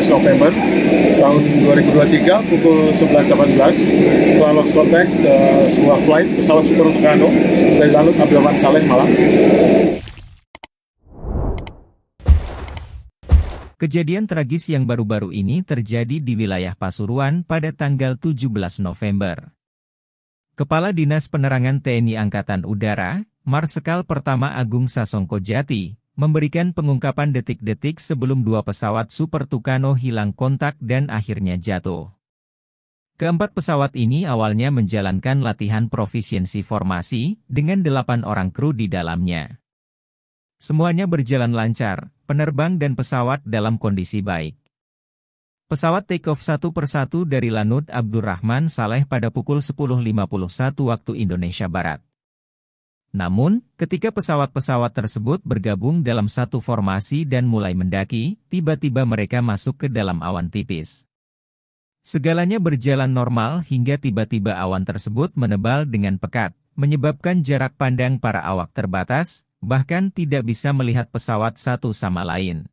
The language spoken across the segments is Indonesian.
17 November tahun 2023 pukul 11.18 telah lost contact ke eh, sebuah flight pesawat Super Tucano dari Lanut Abdurrahman Saleh Malang. Kejadian tragis yang baru-baru ini terjadi di wilayah Pasuruan pada tanggal 17 November. Kepala Dinas Penerangan TNI Angkatan Udara, Marsekal Pertama Agung Sasongko Jati, memberikan pengungkapan detik-detik sebelum dua pesawat Super Tucano hilang kontak dan akhirnya jatuh. Keempat pesawat ini awalnya menjalankan latihan profisiensi formasi dengan delapan orang kru di dalamnya. Semuanya berjalan lancar, penerbang dan pesawat dalam kondisi baik. Pesawat take-off satu persatu dari Lanud Abdurrahman Saleh pada pukul 10.51 waktu Indonesia Barat. Namun, ketika pesawat-pesawat tersebut bergabung dalam satu formasi dan mulai mendaki, tiba-tiba mereka masuk ke dalam awan tipis. Segalanya berjalan normal hingga tiba-tiba awan tersebut menebal dengan pekat, menyebabkan jarak pandang para awak terbatas, bahkan tidak bisa melihat pesawat satu sama lain.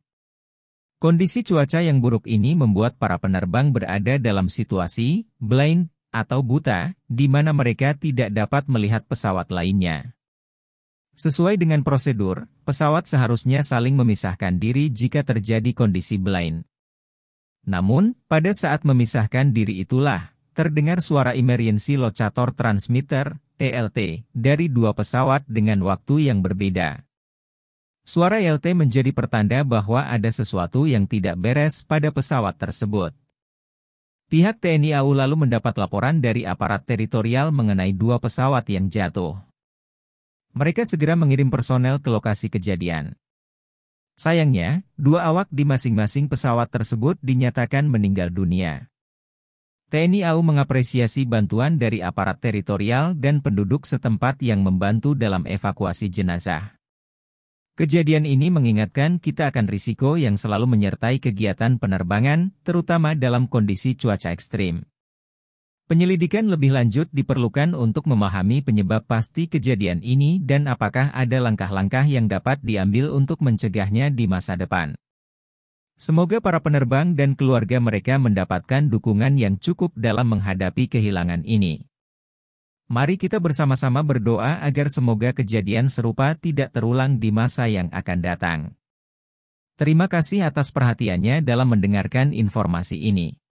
Kondisi cuaca yang buruk ini membuat para penerbang berada dalam situasi blind atau buta, di mana mereka tidak dapat melihat pesawat lainnya. Sesuai dengan prosedur, pesawat seharusnya saling memisahkan diri jika terjadi kondisi blind. Namun, pada saat memisahkan diri itulah, terdengar suara emergency locator transmitter, ELT, dari dua pesawat dengan waktu yang berbeda. Suara ELT menjadi pertanda bahwa ada sesuatu yang tidak beres pada pesawat tersebut. Pihak TNI AU lalu mendapat laporan dari aparat teritorial mengenai dua pesawat yang jatuh. Mereka segera mengirim personel ke lokasi kejadian. Sayangnya, dua awak di masing-masing pesawat tersebut dinyatakan meninggal dunia. TNI AU mengapresiasi bantuan dari aparat teritorial dan penduduk setempat yang membantu dalam evakuasi jenazah. Kejadian ini mengingatkan kita akan risiko yang selalu menyertai kegiatan penerbangan, terutama dalam kondisi cuaca ekstrim. Penyelidikan lebih lanjut diperlukan untuk memahami penyebab pasti kejadian ini dan apakah ada langkah-langkah yang dapat diambil untuk mencegahnya di masa depan. Semoga para penerbang dan keluarga mereka mendapatkan dukungan yang cukup dalam menghadapi kehilangan ini. Mari kita bersama-sama berdoa agar semoga kejadian serupa tidak terulang di masa yang akan datang. Terima kasih atas perhatiannya dalam mendengarkan informasi ini.